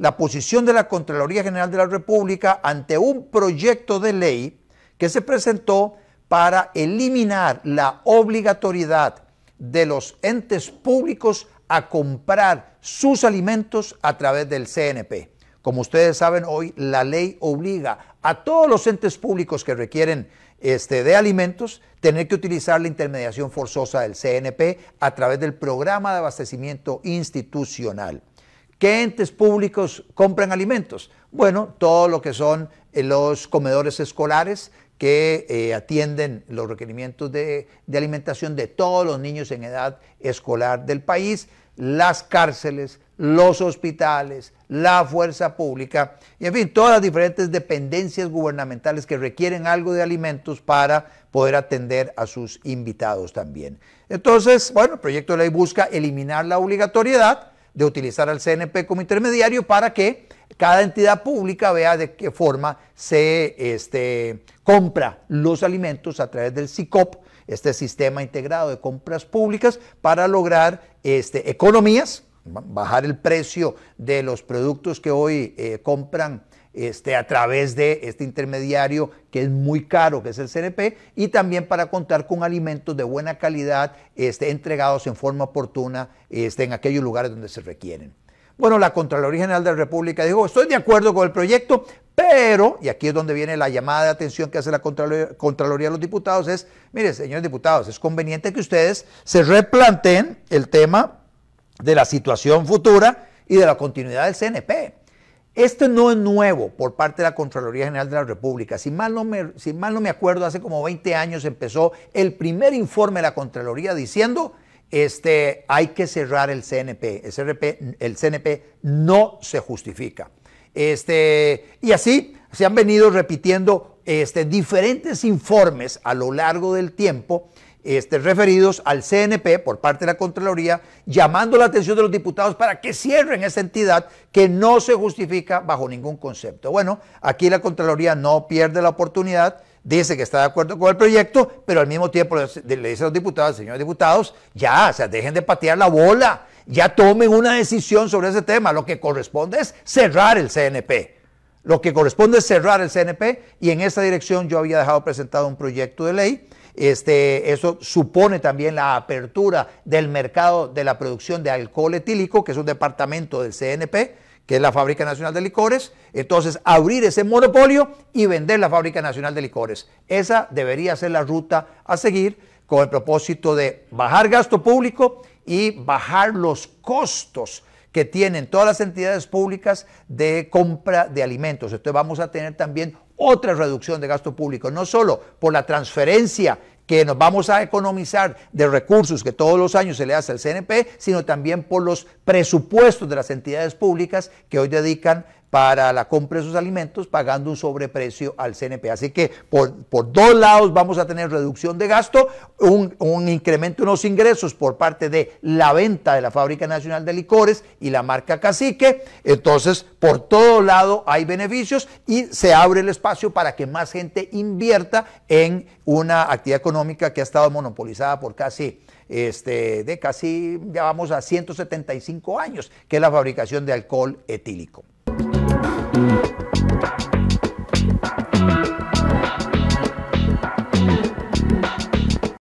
la posición de la Contraloría General de la República ante un proyecto de ley que se presentó para eliminar la obligatoriedad de los entes públicos a comprar sus alimentos a través del CNP. Como ustedes saben, hoy la ley obliga a todos los entes públicos que requieren este, de alimentos tener que utilizar la intermediación forzosa del CNP a través del programa de abastecimiento institucional. ¿Qué entes públicos compran alimentos? Bueno, todo lo que son eh, los comedores escolares que eh, atienden los requerimientos de, de alimentación de todos los niños en edad escolar del país, las cárceles, los hospitales, la fuerza pública y en fin, todas las diferentes dependencias gubernamentales que requieren algo de alimentos para poder atender a sus invitados también. Entonces, bueno, el proyecto de ley busca eliminar la obligatoriedad de utilizar al CNP como intermediario para que cada entidad pública vea de qué forma se este, compra los alimentos a través del SICOP, este sistema integrado de compras públicas, para lograr este, economías, bajar el precio de los productos que hoy eh, compran este, a través de este intermediario que es muy caro, que es el CNP, y también para contar con alimentos de buena calidad este, entregados en forma oportuna este, en aquellos lugares donde se requieren. Bueno, la Contraloría General de la República dijo, estoy de acuerdo con el proyecto, pero, y aquí es donde viene la llamada de atención que hace la Contraloría, Contraloría a los diputados, es, mire, señores diputados, es conveniente que ustedes se replanten el tema de la situación futura y de la continuidad del CNP. Esto no es nuevo por parte de la Contraloría General de la República. Si mal, no me, si no me acuerdo, hace como 20 años empezó el primer informe de la Contraloría diciendo este, hay que cerrar el CNP. El CNP, no se justifica. Este, y así se han venido repitiendo este, diferentes informes a lo largo del tiempo este, referidos al CNP por parte de la Contraloría, llamando la atención de los diputados para que cierren esa entidad que no se justifica bajo ningún concepto. Bueno, aquí la Contraloría no pierde la oportunidad, dice que está de acuerdo con el proyecto, pero al mismo tiempo le dice a los diputados, señores diputados, ya, o sea, dejen de patear la bola, ya tomen una decisión sobre ese tema. Lo que corresponde es cerrar el CNP. Lo que corresponde es cerrar el CNP y en esa dirección yo había dejado presentado un proyecto de ley este, eso supone también la apertura del mercado de la producción de alcohol etílico, que es un departamento del CNP, que es la Fábrica Nacional de Licores. Entonces, abrir ese monopolio y vender la Fábrica Nacional de Licores. Esa debería ser la ruta a seguir con el propósito de bajar gasto público y bajar los costos que tienen todas las entidades públicas de compra de alimentos. Entonces vamos a tener también otra reducción de gasto público, no solo por la transferencia que nos vamos a economizar de recursos que todos los años se le hace al CNP, sino también por los presupuestos de las entidades públicas que hoy dedican para la compra de sus alimentos pagando un sobreprecio al CNP. Así que por, dos lados vamos a tener reducción de gasto, un, incremento en los ingresos por parte de la venta de la Fábrica Nacional de Licores y la marca Cacique. Entonces, por todo lado hay beneficios y se abre el espacio para que más gente invierta en una actividad económica que ha estado monopolizada por casi este, de casi, ya vamos a 175 años, que es la fabricación de alcohol etílico. Thank you.